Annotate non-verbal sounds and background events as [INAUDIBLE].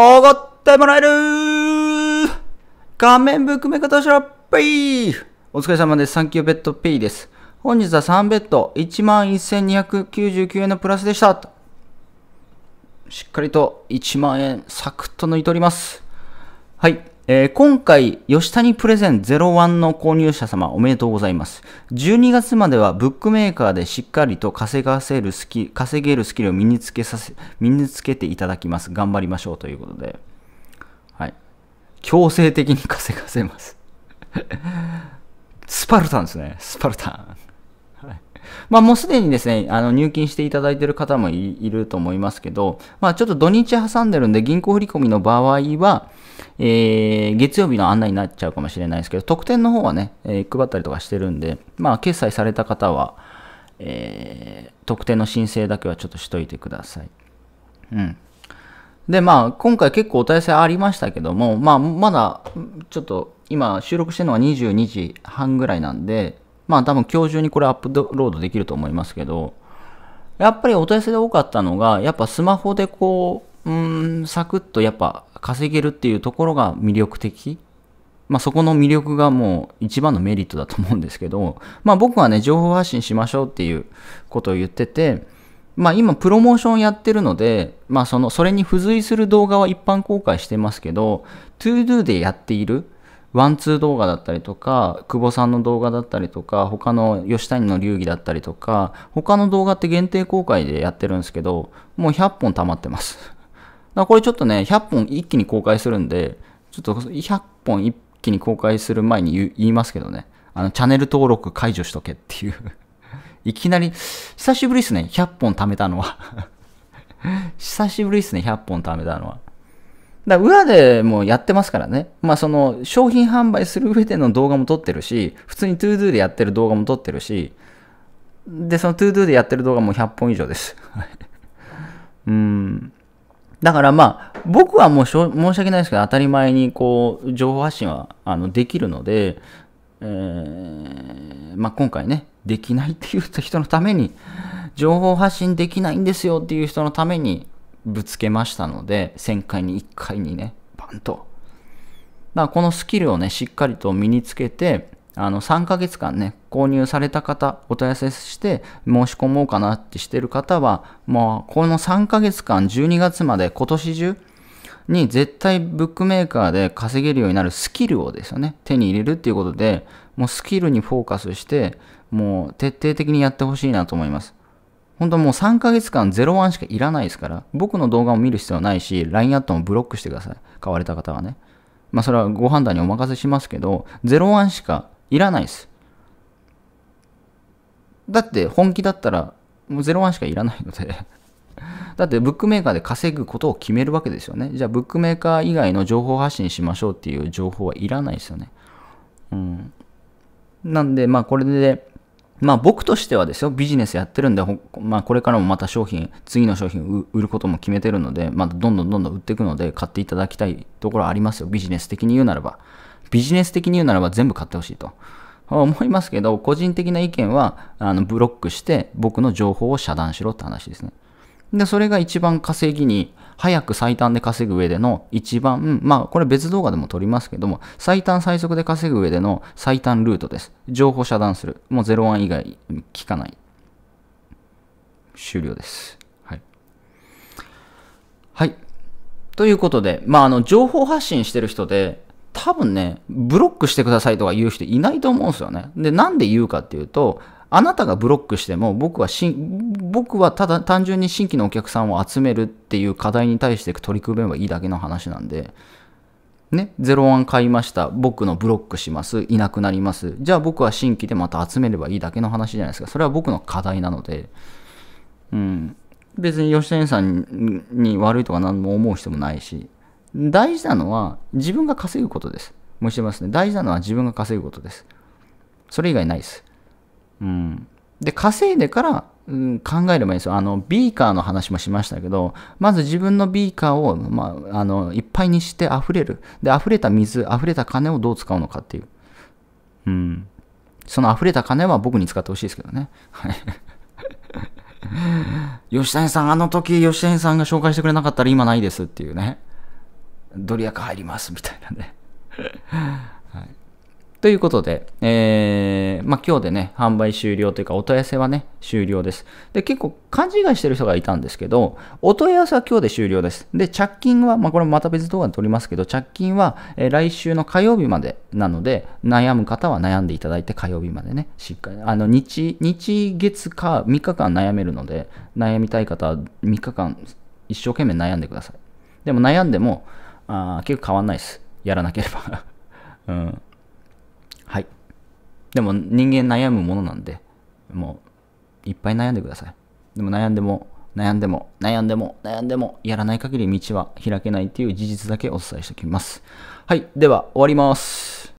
おごってもらえる画面含め方しろペイお疲れ様です。サンキューベッドペイです。本日は3ベッド11,299円のプラスでした。しっかりと1万円サクッと抜いております。はい。えー、今回、吉谷プレゼン01の購入者様おめでとうございます。12月まではブックメーカーでしっかりと稼がせるスキル、稼げるスキルを身につけさせ、身につけていただきます。頑張りましょうということで。はい。強制的に稼がせますスパルタンですね。スパルタンまあ、もうすでにですね、あの入金していただいている方もいると思いますけど、まあ、ちょっと土日挟んでるんで、銀行振込の場合は、えー、月曜日の案内になっちゃうかもしれないですけど、特典の方はね、えー、配ったりとかしてるんで、まあ、決済された方は、えー、特典の申請だけはちょっとしといてください。うん。で、まあ、今回結構お問い合わせありましたけども、まあ、まだ、ちょっと、今、収録してるのは22時半ぐらいなんで、まあ多分今日中にこれアップロードできると思いますけど、やっぱりお問い合わせで多かったのが、やっぱスマホでこう、うん、サクッとやっぱ稼げるっていうところが魅力的。まあそこの魅力がもう一番のメリットだと思うんですけど、まあ僕はね、情報発信しましょうっていうことを言ってて、まあ今プロモーションやってるので、まあその、それに付随する動画は一般公開してますけど、ToDo でやっている、ワンツー動画だったりとか、久保さんの動画だったりとか、他の吉谷の流儀だったりとか、他の動画って限定公開でやってるんですけど、もう100本溜まってます。だからこれちょっとね、100本一気に公開するんで、ちょっと100本一気に公開する前に言いますけどね、あの、チャンネル登録解除しとけっていう [LAUGHS] いきなり、久しぶりですね、100本貯めたのは久しぶりですね、100本貯めたのは。[LAUGHS] だ裏でもやってますからね。まあその商品販売する上での動画も撮ってるし、普通に ToDo でやってる動画も撮ってるし、で、その ToDo でやってる動画も100本以上です。[LAUGHS] うん。だからまあ、僕はもうしょ申し訳ないですけど、当たり前にこう、情報発信はあのできるので、えー、まあ今回ね、できないっていう人のために、情報発信できないんですよっていう人のために、ぶつけましたので、1000回に1回にね、バンと。だからこのスキルをね、しっかりと身につけて、あの、3ヶ月間ね、購入された方、お問い合わせして申し込もうかなってしてる方は、もう、この3ヶ月間、12月まで今年中に絶対ブックメーカーで稼げるようになるスキルをですよね、手に入れるっていうことで、もうスキルにフォーカスして、もう徹底的にやってほしいなと思います。本当もう3ヶ月間01しかいらないですから、僕の動画も見る必要はないし、LINE アットもブロックしてください。買われた方はね。まあそれはご判断にお任せしますけど、01しかいらないです。だって本気だったら、もう01しかいらないので [LAUGHS] だってブックメーカーで稼ぐことを決めるわけですよね。じゃあブックメーカー以外の情報発信しましょうっていう情報はいらないですよね。うん。なんで、まあこれで、まあ僕としてはですよ、ビジネスやってるんで、まあこれからもまた商品、次の商品売ることも決めてるので、まあどんどんどんどん売っていくので、買っていただきたいところはありますよ。ビジネス的に言うならば。ビジネス的に言うならば全部買ってほしいと。思いますけど、個人的な意見は、あの、ブロックして、僕の情報を遮断しろって話ですね。で、それが一番稼ぎに、早く最短で稼ぐ上での一番、まあこれ別動画でも撮りますけども、最短最速で稼ぐ上での最短ルートです。情報遮断する。もう0 1以外聞かない。終了です。はい。はい。ということで、まああの、情報発信してる人で、多分ね、ブロックしてくださいとか言う人いないと思うんですよね。で、なんで言うかっていうと、あなたがブロックしても僕は新、僕はただ単純に新規のお客さんを集めるっていう課題に対して取り組めばいいだけの話なんで、ね、01買いました、僕のブロックします、いなくなります、じゃあ僕は新規でまた集めればいいだけの話じゃないですか、それは僕の課題なので、うん、別に吉谷さんに悪いとか何も思う人もないし、大事なのは自分が稼ぐことです。申ししげますね。大事なのは自分が稼ぐことです。それ以外ないです。うん。で、稼いでから、うん、考えればいいんですよ。あの、ビーカーの話もしましたけど、まず自分のビーカーを、まあ、あの、いっぱいにして溢れる。で、溢れた水、溢れた金をどう使うのかっていう。うん。その溢れた金は僕に使ってほしいですけどね。はい。吉 [LAUGHS] 谷さん、あの時吉谷さんが紹介してくれなかったら今ないですっていうね。ドリアカ入りますみたいなね。はいということで、えー、まあ、今日でね、販売終了というか、お問い合わせはね、終了です。で、結構勘違いしてる人がいたんですけど、お問い合わせは今日で終了です。で、着金は、まあ、これもまた別動画で撮りますけど、着金は、えー、来週の火曜日までなので、悩む方は悩んでいただいて火曜日までね、しっかり、あの、日、日月か3日間悩めるので、悩みたい方は3日間一生懸命悩んでください。でも悩んでも、あ結構変わんないです。やらなければ。[LAUGHS] うん。でも人間悩むものなんで、もういっぱい悩んでください。でも悩んでも、悩んでも、悩んでも、悩んでも、やらない限り道は開けないっていう事実だけお伝えしておきます。はい。では、終わります。